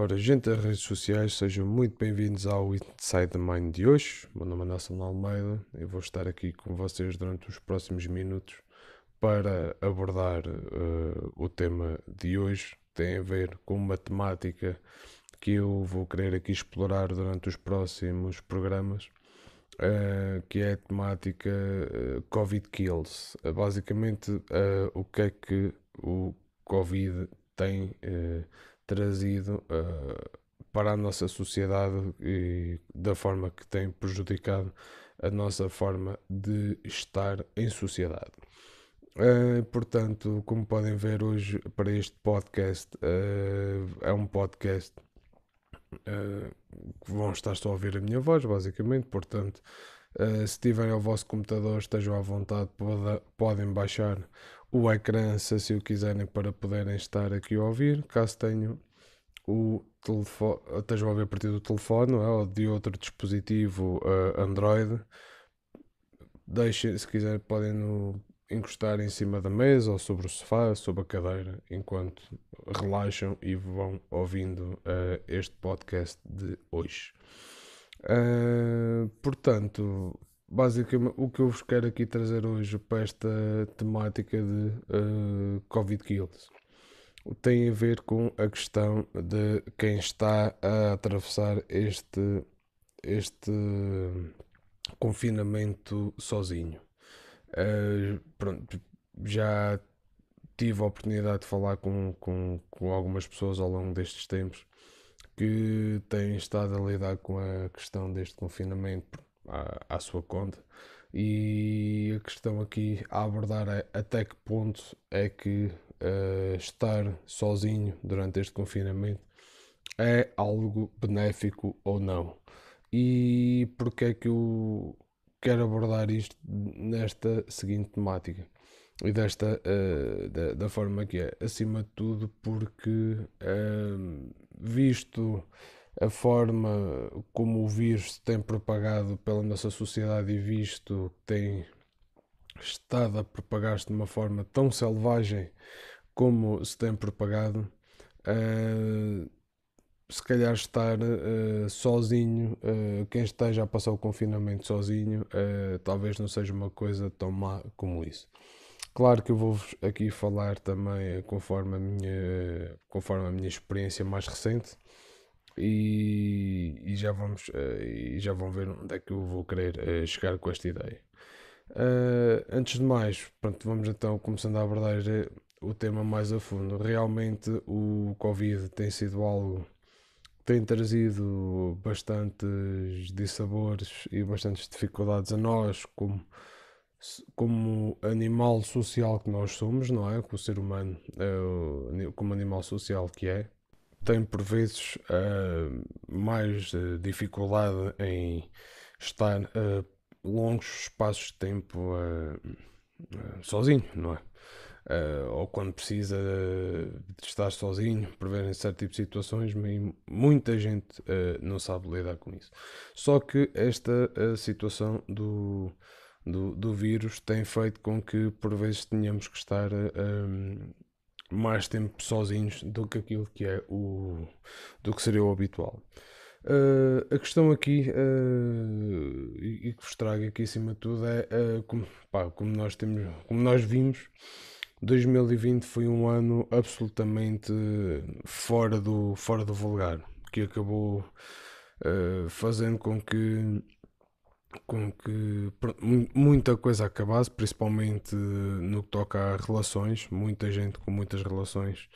Ora, gente das redes sociais, sejam muito bem-vindos ao Inside the Mind de hoje. Meu nome é Nelson Almeida, eu vou estar aqui com vocês durante os próximos minutos para abordar uh, o tema de hoje, tem a ver com uma temática que eu vou querer aqui explorar durante os próximos programas, uh, que é a temática uh, Covid Kills. basicamente, o que é que o Covid tem trazido uh, para a nossa sociedade e da forma que tem prejudicado a nossa forma de estar em sociedade. Uh, portanto, como podem ver hoje para este podcast, uh, é um podcast que vão estar só a ouvir a minha voz, basicamente. Portanto, se tiverem ao vosso computador, estejam à vontade, podem baixar o ecrã se assim o quiserem para poderem estar aqui a ouvir. Caso tenham o telefone, estejam a ver a partir do telefone é? ou de outro dispositivo uh, Android. Deixem, se quiserem, podem no, encostar em cima da mesa ou sobre o sofá, sobre a cadeira, enquanto relaxam e vão ouvindo uh, este podcast de hoje. Uh, portanto, basicamente o que eu vos quero aqui trazer hoje para esta temática de uh, Covid Kills tem a ver com a questão de quem está a atravessar este, este confinamento sozinho. Uh, pronto, já tive a oportunidade de falar com, com, com algumas pessoas ao longo destes tempos que têm estado a lidar com a questão deste confinamento à, à sua conta. E a questão aqui a abordar é até que ponto é que estar sozinho durante este confinamento é algo benéfico ou não. E porquê é que eu quero abordar isto nesta seguinte temática? E desta uh, da, da, forma que é, acima de tudo, porque uh, visto a forma como o vírus tem propagado pela nossa sociedade e visto que tem estado a propagar-se de uma forma tão selvagem como se tem propagado, uh, se calhar estar uh, sozinho, uh, quem esteja a passar o confinamento sozinho, talvez não seja uma coisa tão má como isso. Claro que eu vou-vos aqui falar também conforme a minha, conforme a minha experiência mais recente e, e já vamos e já vão ver onde é que eu vou querer chegar com esta ideia. antes de mais, pronto, vamos então começando a abordar o tema mais a fundo. Realmente o Covid tem sido algo que tem trazido bastantes dissabores e bastantes dificuldades a nós como como animal social que nós somos, não é? como ser humano, é como animal social que é, tem por vezes uh, mais eh, dificuldade em estar uh, longos espaços de tempo uh, sozinho, não é? uh, ou quando precisa de estar sozinho, preverem certo tipo de situações, mas muita gente uh, não sabe lidar com isso. Só que esta ah, situação do, do, do, vírus tem feito com que por vezes tenhamos que estar um, mais tempo sozinhos do que aquilo que é o do que seria o habitual. Uh, a questão aqui uh, e, e que vos trago aqui acima de tudo é uh, como, pá, como, nós temos, como nós vimos 2020 foi um ano absolutamente fora do, fora do vulgar, que acabou uh, fazendo com que com que muita coisa acabasse, principalmente no que toca a relações, muita gente com muitas relações,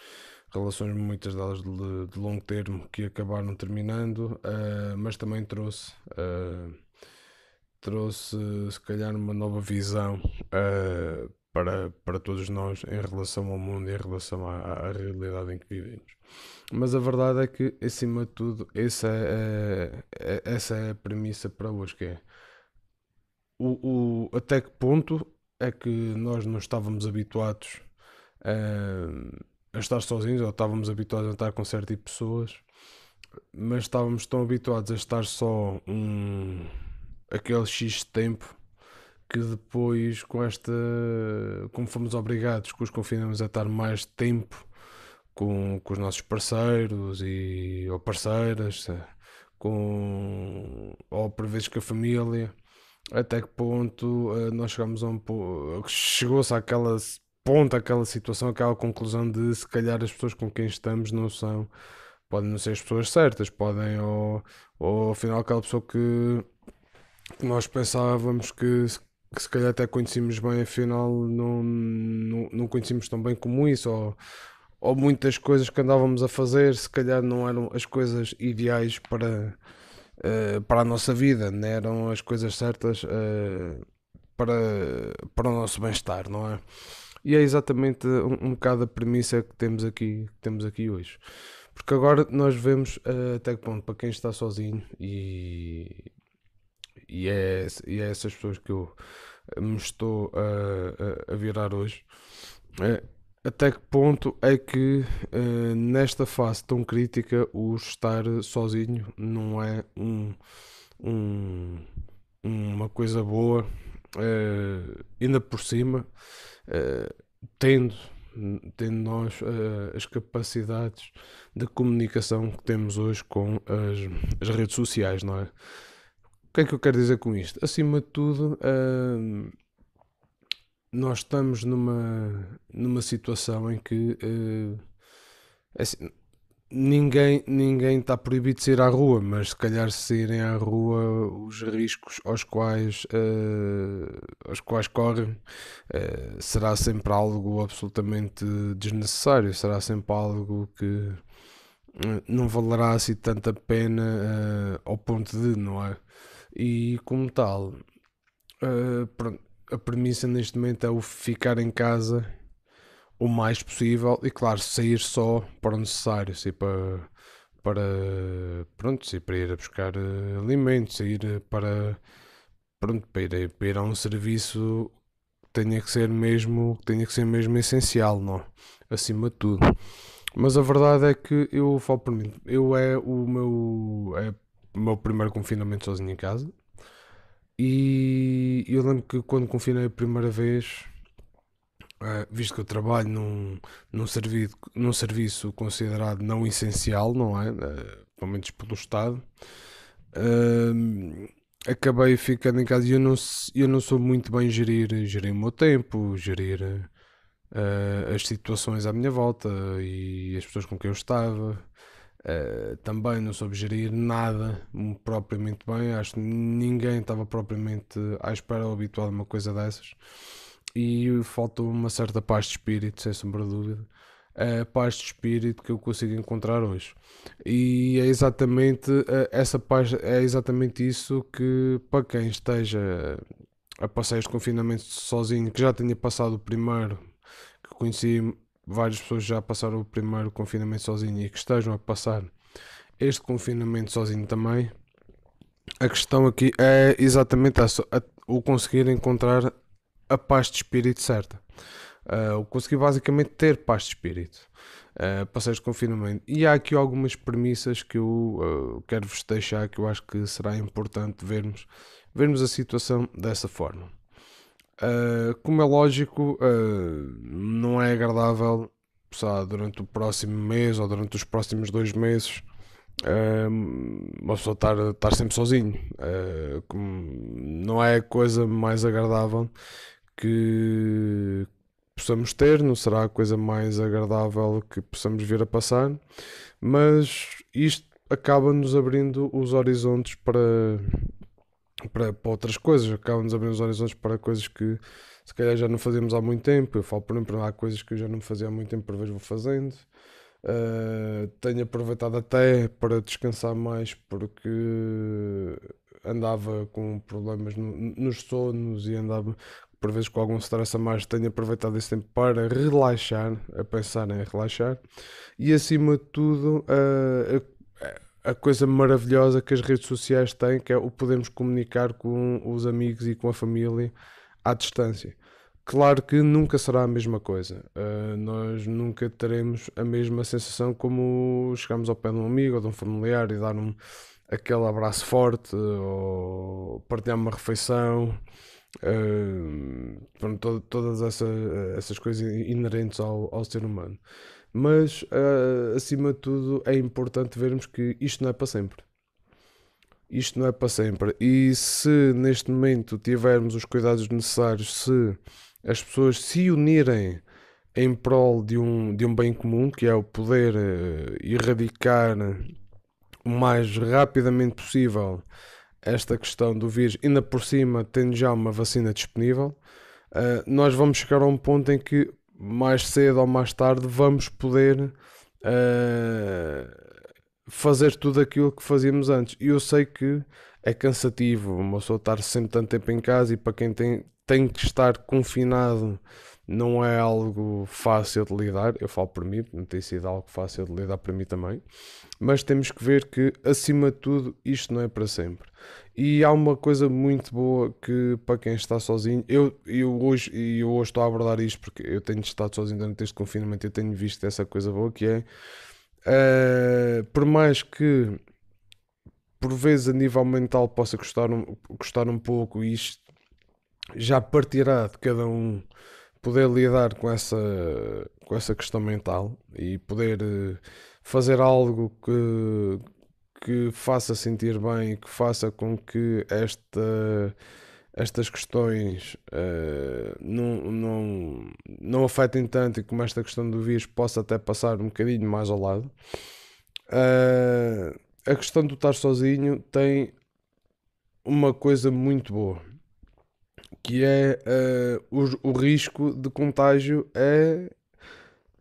relações muitas delas de, de longo termo que acabaram terminando, uh, mas também trouxe uh, trouxe se calhar uma nova visão uh, para, para todos nós em relação ao mundo e em relação à, à, realidade em que vivemos. Mas a verdade é que, acima de tudo, essa é, é essa é a premissa para hoje, que é o, o, até que ponto é que nós não estávamos habituados a, eh, a estar sozinhos, ou estávamos habituados a estar com certo tipo de pessoas, mas estávamos tão habituados a estar só um, aquele X tempo que depois com esta como fomos obrigados com os confinamentos a estar mais tempo com, com os nossos parceiros e ou parceiras eh, com ou por vezes com a família até que ponto eh, nós chegamos a um chegou-se àquela ponto aquela situação àquela conclusão de se calhar as pessoas com quem estamos não são podem não ser as pessoas certas podem ou, ou afinal aquela pessoa que nós pensávamos que que se calhar até conhecíamos bem, afinal não, não, não conhecíamos tão bem como isso, ou, ou muitas coisas que andávamos a fazer, se calhar não eram as coisas ideais para, uh, para a nossa vida, não né? eram as coisas certas uh, para, para o nosso bem-estar, não é? E é exatamente um, um bocado a premissa que temos aqui, que temos aqui hoje. Porque agora nós vemos uh, até que ponto, para quem está sozinho e, e é, e é essas pessoas que eu eh, me estou a, a, virar hoje. É, até que ponto é que uh, nesta fase tão crítica o estar sozinho não é um, um uma coisa boa, uh, ainda por cima, uh, tendo, tendo nós as capacidades de comunicação que temos hoje com as, as redes sociais, não é? que é que eu quero dizer com isto? Acima de tudo, hum, nós estamos numa, numa situação em que hum, é assim, ninguém, ninguém está proibido de sair à rua, mas se calhar se saírem à rua os riscos aos quais, uh, aos quais correm uh, será sempre algo absolutamente desnecessário, será sempre algo que não valerá assim tanta pena uh, ao ponto de, não é? E como tal, uh, a premissa neste momento é o ficar em casa o mais possível e, claro, sair só para o necessário, sair assim, para, para, pronto, sair assim, para ir a buscar uh, alimentos, sair eh, para, pronto, para, ir, para ir a um serviço que tenha que ser mesmo, tenha que ser mesmo essencial, não? acima de tudo. Mas a verdade é que eu falo por mim, eu é o meu é o meu primeiro confinamento sozinho em casa. E eu lembro que quando confinei a primeira vez, eh, visto que eu trabalho num, num, serviço num serviço considerado não essencial, não é? Eh, pelo menos pelo Estado, ehm, acabei ficando em casa e eu não, eu não sou muito bem gerir, gerir o meu tempo, gerir eh, as situações à minha volta e as pessoas com quem eu estava. Uh, também não soube gerir nada propriamente bem, acho que ninguém estava propriamente à espera ou habituado a uma coisa dessas. E faltou uma certa paz de espírito, sem sombra de dúvida, a paz de espírito que eu consigo encontrar hoje. E é exatamente eh, essa paz, é exatamente isso que para quem esteja a passar este confinamento sozinho, que já tenha passado o primeiro, que conheci várias pessoas já passaram o primeiro confinamento sozinho e que estejam a passar este confinamento sozinho também. A questão aqui é exatamente essa, o conseguir encontrar a paz de espírito certa. Uh, o conseguir basicamente ter paz de espírito. Uh, ah, passeios confinamento. E há aqui algumas premissas que eu uh, ah, quero vos deixar que eu acho que será importante vermos, vermos a situação dessa forma. Ah, como é lógico, uh, não é agradável pessoal, durante o próximo mês ou durante os próximos dois meses uh, uma pessoa estar, estar sempre sozinho. não é a coisa mais agradável que possamos ter, não será a coisa mais agradável que possamos vir a passar, mas isto acaba-nos abrindo os horizontes para, para, para outras coisas, acabam nos abrindo os horizontes para coisas que se calhar já não fazemos há muito tempo. Eu falo, por exemplo, há coisas que eu já não fazia há muito tempo, por vezes vou fazendo. Uh, tenho aproveitado até para descansar mais porque andava com problemas no, nos sonos e andava por vezes com algum stress a mais. Tenho aproveitado esse tempo para relaxar, a pensar em relaxar e acima de tudo uh, a coisa maravilhosa que as redes sociais têm, que é o podermos comunicar com os amigos e com a família à distância. Claro que nunca será a mesma coisa. Uh, nós nunca teremos a mesma sensação como chegarmos ao pé de um amigo ou de um familiar e dar um, aquele abraço forte ou partilhar uma refeição. Uh, pronto, todas essa, essas coisas inerentes ao, ao ser humano. Mas, uh, acima de tudo, é importante vermos que isto não é para sempre. Isto não é para sempre. E se neste momento tivermos os cuidados necessários, se as pessoas se unirem em prol de um, de um bem comum, que é o poder uh, erradicar o mais rapidamente possível esta questão do vírus, ainda por cima, tendo já uma vacina disponível, uh, nós vamos chegar a um ponto em que mais cedo ou mais tarde vamos poder uh, fazer tudo aquilo que fazíamos antes. E eu sei que é cansativo uma pessoa estar sempre tanto tempo em casa e para quem tem, tem que estar confinado não é algo fácil de lidar. Eu falo por mim, não tem sido algo fácil de lidar para mim também mas temos que ver que, acima de tudo, isto não é para sempre. E há uma coisa muito boa que, para quem está sozinho, eu, eu, hoje, eu hoje estou a abordar isto porque eu tenho estado sozinho durante este confinamento, eu tenho visto essa coisa boa que é, uh, por mais que por vezes a nível mental possa custar um, custar um pouco, e isto já partirá de cada um poder lidar com essa, com essa questão mental e poder. Uh, fazer algo que, que faça sentir bem, que faça com que esta, estas questões uh, não, não, não afetem tanto e como esta questão do vírus possa até passar um bocadinho mais ao lado. Uh, a questão do estar sozinho tem uma coisa muito boa, que é uh, eh, o, o risco de contágio é,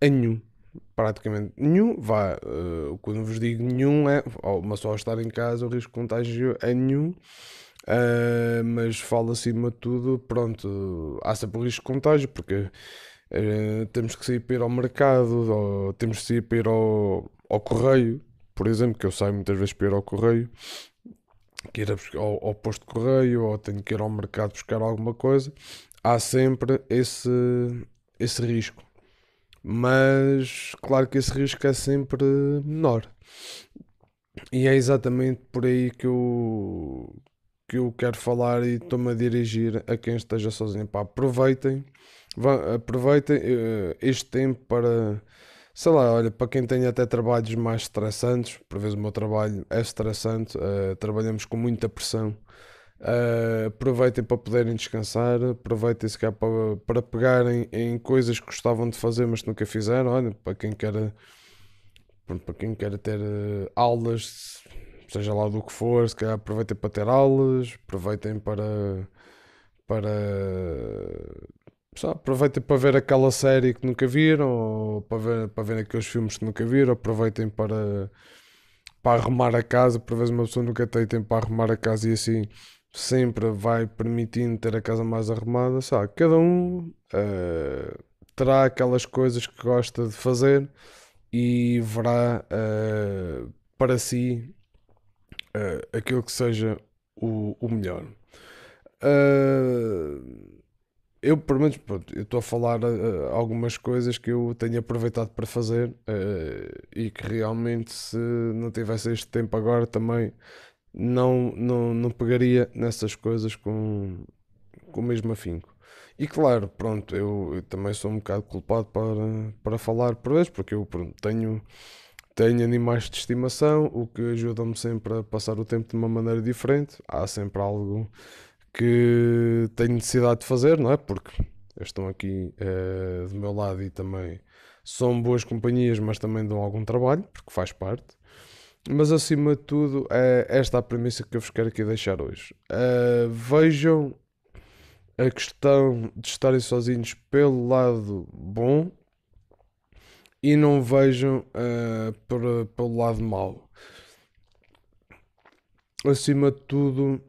é nenhum praticamente nenhum. Vá, uh, eh, quando vos digo nenhum, é uma só estar em casa, o risco de contágio é nenhum. Uh, mas falo acima de tudo, pronto, há sempre o risco de contágio, porque uh, temos que sair para ir ao mercado, ou temos que sair para ir ao, ao correio, por exemplo, que eu saio muitas vezes para ir ao correio, que ir ao, ao posto de correio, ou tenho que ir ao mercado buscar alguma coisa, há sempre esse, esse risco mas claro que esse risco é sempre menor. E é exatamente por aí que eu, que eu quero falar e estou-me a dirigir a quem esteja sozinho. Pá, aproveitem, aproveitem eh, este tempo para, sei lá, olha, para quem tem até trabalhos mais estressantes, por vezes o meu trabalho é estressante, uh, trabalhamos com muita pressão Uh, aproveitem para poderem descansar, aproveitem se cá para, para pegarem em coisas que gostavam de fazer, mas nunca fizeram. Olha, para quem quer, para quem quer ter eh, aulas, seja lá do que for, se calhar aproveitem para ter aulas, aproveitem para. para só aproveitem para ver aquela série que nunca viram, ou para ver, para ver aqueles filmes que nunca viram, aproveitem para, para arrumar a casa, por vezes uma pessoa nunca tem tempo para arrumar a casa e assim sempre vai permitindo ter a casa mais arrumada, sabe? Cada um uh, terá aquelas coisas que gosta de fazer e verá uh, para si uh, aquilo que seja o, o melhor. eu, pelo menos, pronto, estou a falar algumas coisas que eu tenho aproveitado para fazer e que realmente, se não tivesse este tempo agora, também não, não, não pegaria nessas coisas com, com o mesmo afinco. E claro, pronto, eu, eu também sou um bocado culpado para, para falar por vezes, porque eu pronto, tenho, tenho animais de estimação, o que ajuda-me sempre a passar o tempo de uma maneira diferente. Há sempre algo que tenho necessidade de fazer, não é? Porque estão aqui eh, do meu lado e também são boas companhias, mas também dão algum trabalho, porque faz parte. Mas acima de tudo, é esta a premissa que eu vos quero aqui deixar hoje. Uh, vejam a questão de estarem sozinhos pelo lado bom e não vejam uh, pelo lado mau. Acima de tudo,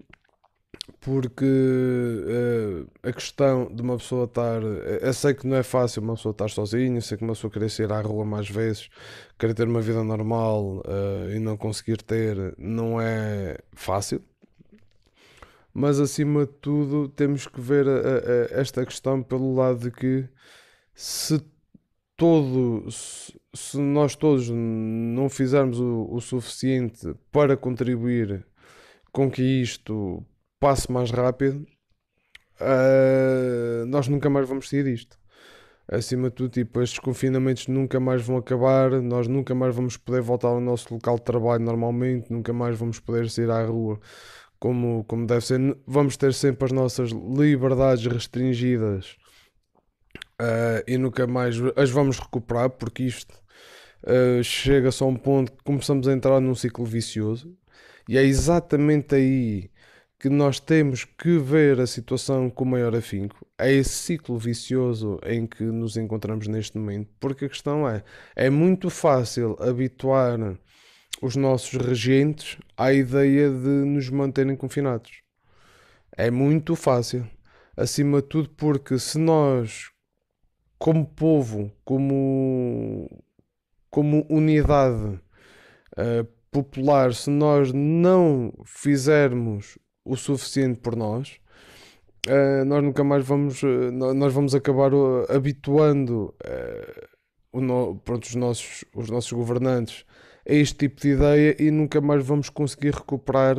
porque uh, a questão de uma pessoa estar. Eh, eu sei que não é fácil uma pessoa estar sozinha, sei que uma pessoa querer sair à rua mais vezes, querer ter uma vida normal uh, e não conseguir ter, não é fácil. Mas acima de tudo, temos que ver a, a, esta questão pelo lado de que se todo. Se, nós todos não fizermos o, o suficiente para contribuir com que isto passo mais rápido, uh, nós nunca mais vamos sair disto. Acima de tudo, tipo, estes confinamentos nunca mais vão acabar, nós nunca mais vamos poder voltar ao nosso local de trabalho normalmente, nunca mais vamos poder sair à rua como, como deve ser. Vamos ter sempre as nossas liberdades restringidas uh, e nunca mais as vamos recuperar, porque isto uh, chega-se a um ponto que começamos a entrar num ciclo vicioso. E é exatamente aí que nós temos que ver a situação com maior afinco. É esse ciclo vicioso em que nos encontramos neste momento, porque a questão é: é muito fácil habituar os nossos regentes à ideia de nos manterem confinados. É muito fácil. Acima de tudo, porque se nós, como povo, como, como unidade uh, popular, se nós não fizermos o suficiente por nós, uh, nós nunca mais vamos, uh, nós vamos acabar eh, habituando no, pronto, os, nossos, os nossos governantes a este tipo de ideia e nunca mais vamos conseguir recuperar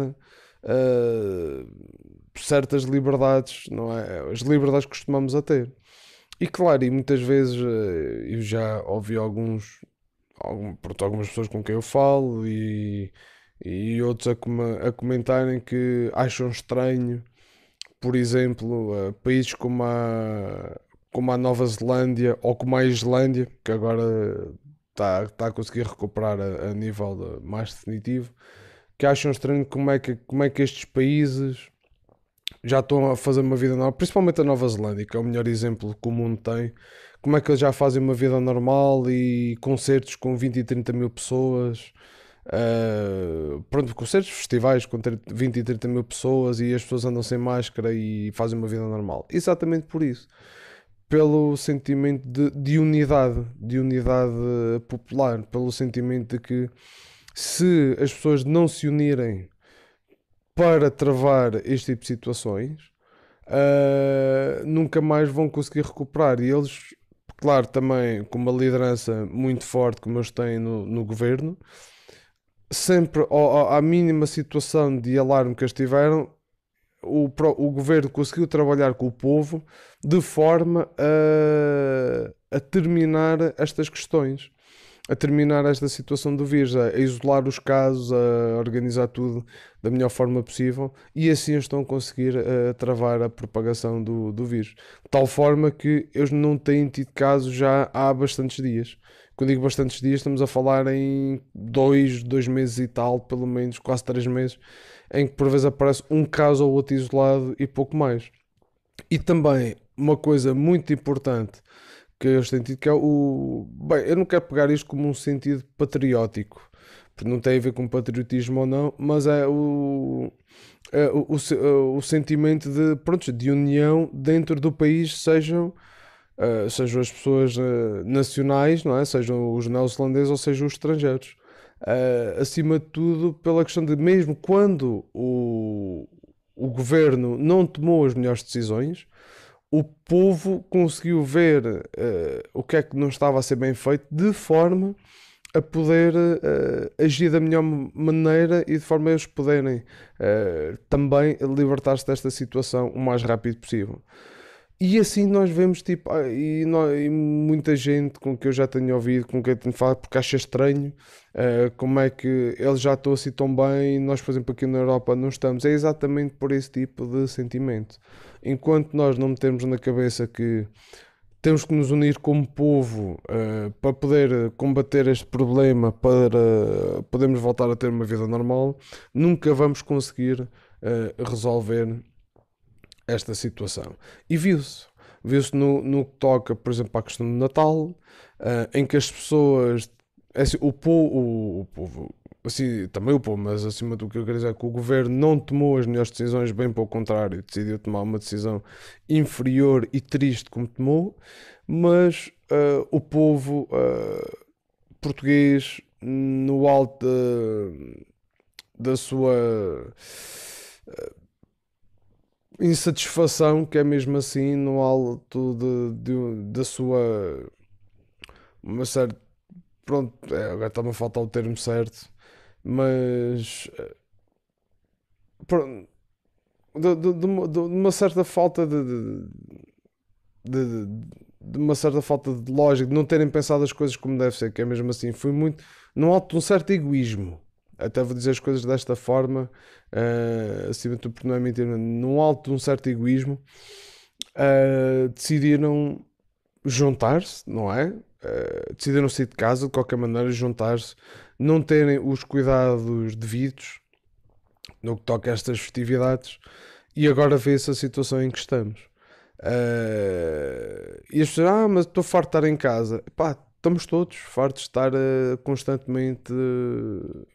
certas liberdades, não é? As liberdades que costumamos a ter. E claro, e muitas vezes eu já ouvi alguns, algum, pronto, algumas pessoas com quem eu falo e e outros a, com a comentarem que acham estranho, por exemplo, eh, países como a, como a Nova Zelândia ou como a Islândia, que agora está tá a conseguir recuperar a, a nível de, mais definitivo, que acham estranho como é que, como é que estes países já estão a fazer uma vida normal, principalmente a Nova Zelândia, que é o melhor exemplo que o mundo tem. Como é que eles já fazem uma vida normal e concertos com 20 e 30 mil pessoas? Ah, pronto, concertos, festivais com 30, 20 e 30 mil pessoas e as pessoas andam sem máscara e fazem uma vida normal. Exatamente por isso. Pelo sentimento de, de unidade, de unidade popular, pelo sentimento de que se as pessoas não se unirem para travar este tipo de situações, uh, nunca mais vão conseguir recuperar. E eles, claro, também com uma liderança muito forte como eles têm no, no governo, sempre ao, à mínima situação de alarme que eles tiveram, o, o governo conseguiu trabalhar com o povo de forma a, a terminar estas questões, a terminar esta situação do vírus, a, isolar os casos, a organizar tudo da melhor forma possível e assim estão a conseguir a, eh, travar a propagação do, do vírus. De tal forma que eles não têm tido casos já há bastantes dias. Quando digo bastantes dias, estamos a falar em dois, dois meses e tal, pelo menos, quase três meses, em que por vezes aparece um caso ou outro isolado e pouco mais. E também uma coisa muito importante que eu tenho tido, que é o. Bem, eu não quero pegar isto como um sentido patriótico, porque não tem a ver com patriotismo ou não, mas é o. É o, o, é o sentimento de, pronto, de união dentro do país, sejam uh, sejam as pessoas uh, nacionais, não é? sejam os neozelandeses ou sejam os estrangeiros. Uh, acima de tudo, pela questão de mesmo quando o, o governo não tomou as melhores decisões, o povo conseguiu ver uh, o que é que não estava a ser bem feito de forma a poder uh, agir da melhor maneira e de forma a eles poderem uh, também libertar-se desta situação o mais rápido possível. E assim nós vemos, tipo, ah, e, e, muita gente com que eu já tenho ouvido, com que eu tenho falado, porque acha estranho uh, como é que eles já estão assim tão bem e nós, por exemplo, aqui na Europa não estamos. É exatamente por esse tipo de sentimento. Enquanto nós não metemos na cabeça que temos que nos unir como povo uh, para poder combater este problema, para podermos voltar a ter uma vida normal, nunca vamos conseguir resolver esta situação. E viu-se. Viu-se no, no que toca, por exemplo, à questão do Natal, uh, em que as pessoas. É assim, o, povo, o, o povo. Assim, também o povo, mas acima do que eu quero dizer, é que o governo não tomou as melhores decisões, bem pelo contrário, decidiu tomar uma decisão inferior e triste como tomou, mas uh, o povo uh, português, no alto da, da sua insatisfação que é mesmo assim no alto de, da sua uma certa pronto é, agora está-me a faltar o termo certo mas eh, pronto, de, de, de, de uma certa falta de, de, uma certa falta de lógica de não terem pensado as coisas como deve ser que é mesmo assim foi muito no alto de um certo egoísmo até vou dizer as coisas desta forma, uh, acima de tudo, porque não é mentira, num alto de um certo egoísmo, uh, decidiram juntar-se, não é? Uh, decidiram sair de casa, de qualquer maneira, juntar-se, não terem os cuidados devidos no que toca a estas festividades, e agora vê-se a situação em que estamos. Uh, e as pessoas, ah, mas estou farto de estar em casa. Pá, estamos todos fartos de estar uh, constantemente uh,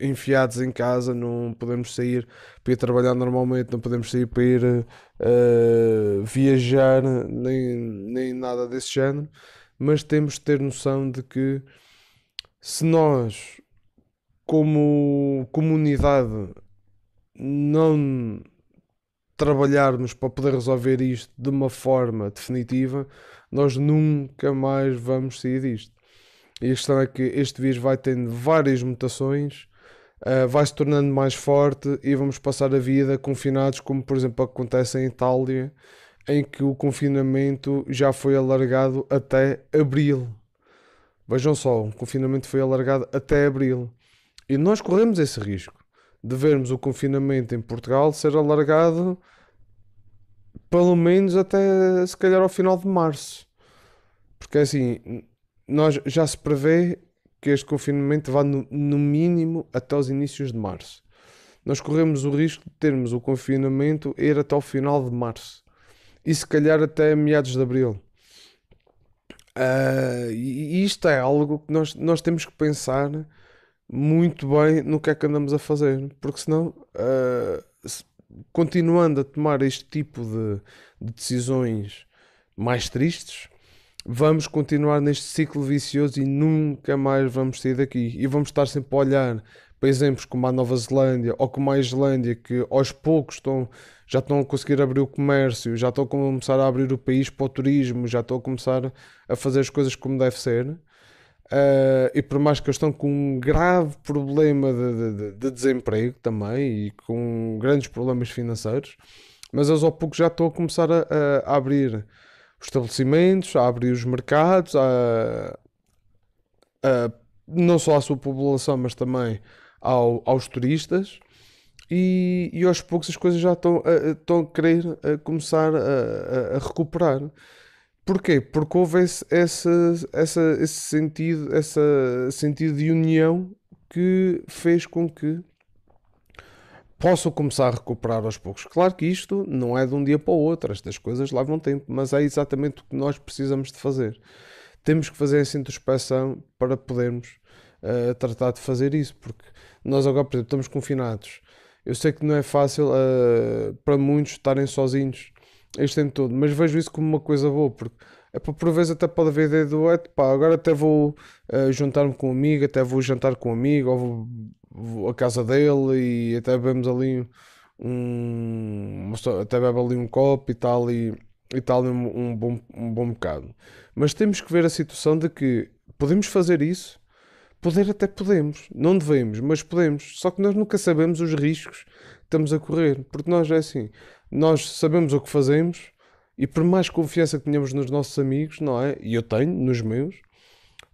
enfiados em casa, não podemos sair para ir trabalhar normalmente, não podemos sair para ir uh, viajar, nem, nem nada desse género, mas temos de ter noção de que se nós, como comunidade, não trabalharmos para poder resolver isto de uma forma definitiva, nós nunca mais vamos sair disto. E a questão é que este vírus vai tendo várias mutações uh, vai se tornando mais forte e vamos passar a vida confinados, como por exemplo acontece em Itália, em que o confinamento já foi alargado até abril. Vejam só, o confinamento foi alargado até abril. E nós corremos esse risco de vermos o confinamento em Portugal ser alargado pelo menos até se calhar ao final de março. Porque assim, nós já se prevê que este confinamento vá no, no mínimo até os inícios de março. Nós corremos o risco de termos o confinamento ir até o final de março e se calhar até meados de abril. Uh, e isto é algo que nós, nós temos que pensar muito bem no que é que andamos a fazer, porque senão, uh, se, continuando a tomar este tipo de, de decisões mais tristes, vamos continuar neste ciclo vicioso e nunca mais vamos sair daqui. E vamos estar sempre a olhar para exemplos como a Nova Zelândia ou como a Islândia, que aos poucos estão, já estão a conseguir abrir o comércio, já estão a começar a abrir o país para o turismo, já estão a começar a fazer as coisas como deve ser. Uh, e por mais que eles estão com um grave problema de, de, de desemprego também e com grandes problemas financeiros, mas eles ao pouco já estão a começar a, a abrir os estabelecimentos, a abrir os mercados, a, a, não só à sua população, mas também ao, aos turistas. E, e, aos poucos as coisas já estão a, estão a querer a começar a, a, recuperar. Porquê? Porque houve esse, esse sentido, essa sentido de união que fez com que posso começar a recuperar aos poucos. Claro que isto não é de um dia para o outro, estas coisas levam tempo, mas é exatamente o que nós precisamos de fazer. Temos que fazer essa introspeção para podermos uh, tratar de fazer isso, porque nós agora, por exemplo, estamos confinados. Eu sei que não é fácil uh, para muitos estarem sozinhos este tempo todo, mas vejo isso como uma coisa boa, porque é para por vezes até pode haver ideia do pá, agora até vou uh, juntar-me com um amigo, até vou jantar com um amigo, ou vou a casa dele e até bebemos ali um até bebe ali um copo e tal e, e tal um, um, bom, um bom bocado. Mas temos que ver a situação de que podemos fazer isso, poder até podemos, não devemos, mas podemos. Só que nós nunca sabemos os riscos que estamos a correr, porque nós é assim, nós sabemos o que fazemos e por mais confiança que tenhamos nos nossos amigos, não é? E eu tenho nos meus,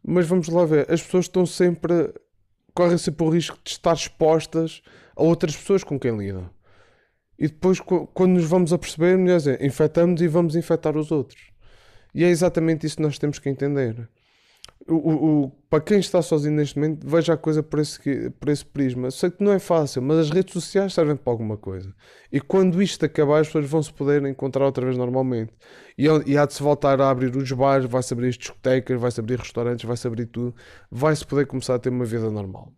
mas vamos lá ver, as pessoas estão sempre correm sempre o risco de estar expostas a outras pessoas com quem lidam. E depois, quando nos vamos a perceber, infectamos e vamos infectar os outros. E é exatamente isso que nós temos que entender o, o, para quem está sozinho neste momento, veja a coisa por esse, por esse prisma. Sei que não é fácil, mas as redes sociais servem para alguma coisa. E quando isto acabar, as pessoas vão se poder encontrar outra vez normalmente. E, é e há de se voltar a abrir os bares, vai-se abrir as discotecas, vai-se abrir restaurantes, vai-se abrir tudo. Vai-se poder começar a ter uma vida normal.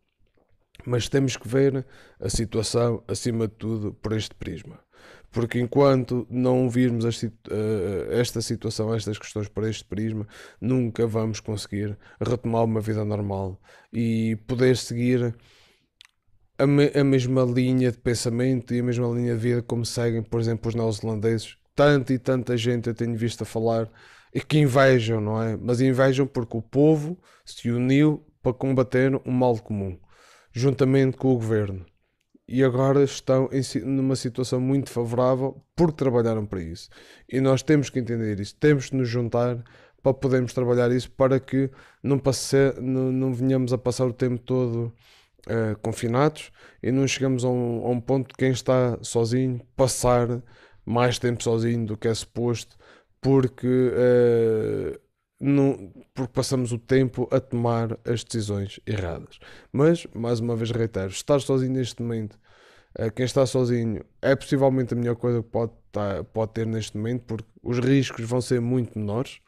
Mas temos que ver a situação, acima de tudo, por este prisma porque enquanto não virmos eh, eh, esta situação, estas questões para este prisma, nunca vamos conseguir retomar uma vida normal e poder seguir a, me, a mesma linha de pensamento e a mesma linha de vida como seguem, por exemplo, os neozelandeses. Tanta e tanta gente eu tenho visto a falar e que invejam, não é? Mas invejam porque o povo se uniu para combater um mal comum, juntamente com o governo e agora estão em, numa situação muito favorável porque trabalharam para isso. E nós temos que entender isso, temos que nos juntar para podermos trabalhar isso para que não, passe, não, não venhamos a passar o tempo todo uh, confinados e não chegamos a um, a um ponto de quem está sozinho passar mais tempo sozinho do que é suposto porque uh, porque passamos o tempo a tomar as decisões erradas. Mas, mais uma vez reitero, estar sozinho neste momento, eh, quem está sozinho, é possivelmente a melhor coisa que pode, tá, pode ter neste momento, porque os riscos vão ser muito menores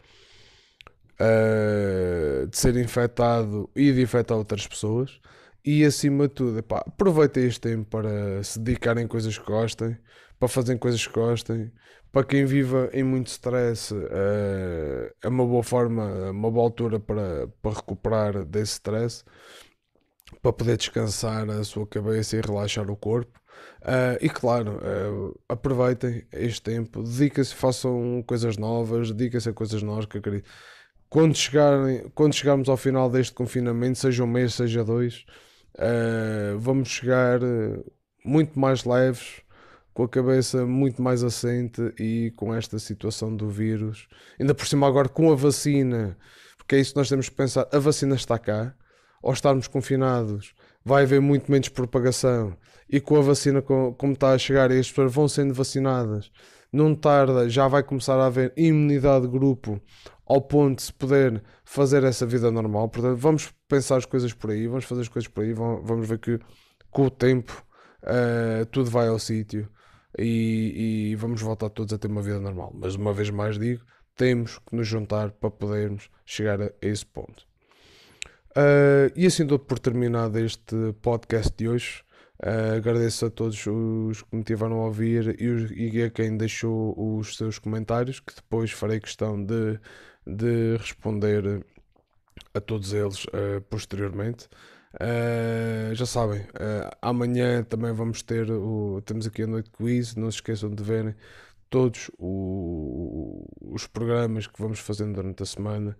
uh, de ser infectado e de infectar outras pessoas. E acima de tudo, aproveitem este tempo para se dedicarem em coisas que gostem, para fazerem coisas que gostem. Para quem viva em muito stress, é, é uma boa forma, uma boa altura para, para recuperar desse stress, para poder descansar a sua cabeça e relaxar o corpo. Uh, e claro, uh, aproveitem este tempo, dediquem-se, façam coisas novas, dediquem-se a coisas novas que acredito. Quando, chegarem, quando chegarmos ao final deste confinamento, seja um mês, seja dois, uh, vamos chegar muito mais leves, com a cabeça muito mais assente e com esta situação do vírus, ainda por cima agora com a vacina, porque é isso que nós temos que pensar: a vacina está cá, ao estarmos confinados, vai haver muito menos propagação, e com a vacina como, como está a chegar, e as pessoas vão sendo vacinadas, não tarda, já vai começar a haver imunidade de grupo ao ponto de se poder fazer essa vida normal. Portanto, vamos pensar as coisas por aí, vamos fazer as coisas por aí, vamos ver que com o tempo uh, tudo vai ao sítio e, e vamos voltar todos a ter uma vida normal. Mas uma vez mais digo, temos que nos juntar para podermos chegar a esse ponto. Uh, e assim dou por terminado este podcast de hoje. Uh, agradeço a todos os que me tiveram a ouvir e, os, e, a quem deixou os seus comentários, que depois farei questão de, de responder a todos eles uh, posteriormente. Uh, já sabem, uh, amanhã também vamos ter o. Temos aqui a noite quiz. Não se esqueçam de verem todos o, os programas que vamos fazendo durante a semana.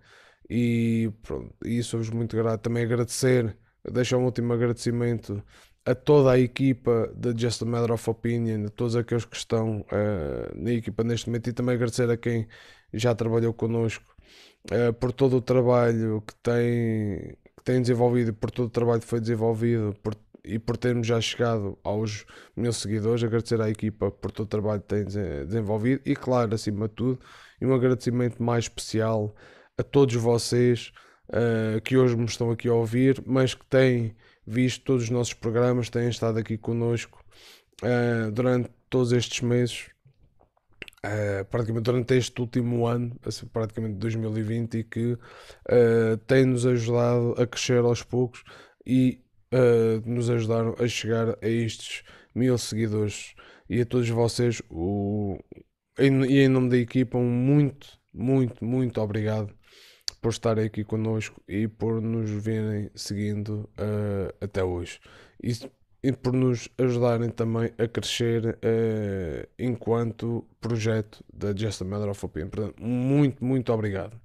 E pronto, e sou-vos muito grato. Também agradecer, deixo um último agradecimento a toda a equipa da Just a Matter of Opinion, a todos aqueles que estão uh, na equipa neste momento e também agradecer a quem já trabalhou connosco uh, por todo o trabalho que tem que têm desenvolvido, por todo o trabalho que foi desenvolvido por, e por termos já chegado aos meus seguidores. Agradecer à equipa por todo o trabalho que têm desenvolvido e, claro, acima de tudo, e um agradecimento mais especial a todos vocês uh, que hoje me estão aqui a ouvir, mas que têm visto todos os nossos programas, têm estado aqui conosco uh, durante todos estes meses Uh, praticamente durante este último ano, assim, praticamente 2020, e que uh, tem-nos ajudado a crescer aos poucos e uh, nos ajudaram a chegar a estes mil seguidores. E a todos vocês, o... Em, e em nome da equipa, um muito, muito, muito obrigado por estarem aqui connosco e por nos virem seguindo até hoje. Isso e por nos ajudarem também a crescer uh, enquanto projeto da Just a Matter of Opinion. Portanto, muito, muito obrigado.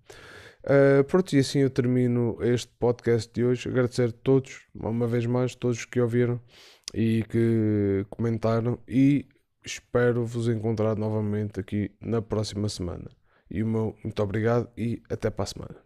Uh, pronto, e assim eu termino este podcast de hoje. Agradecer a todos, uma vez mais, todos que ouviram e que comentaram. E espero vos encontrar novamente aqui na próxima semana. E o meu muito obrigado e até para a semana.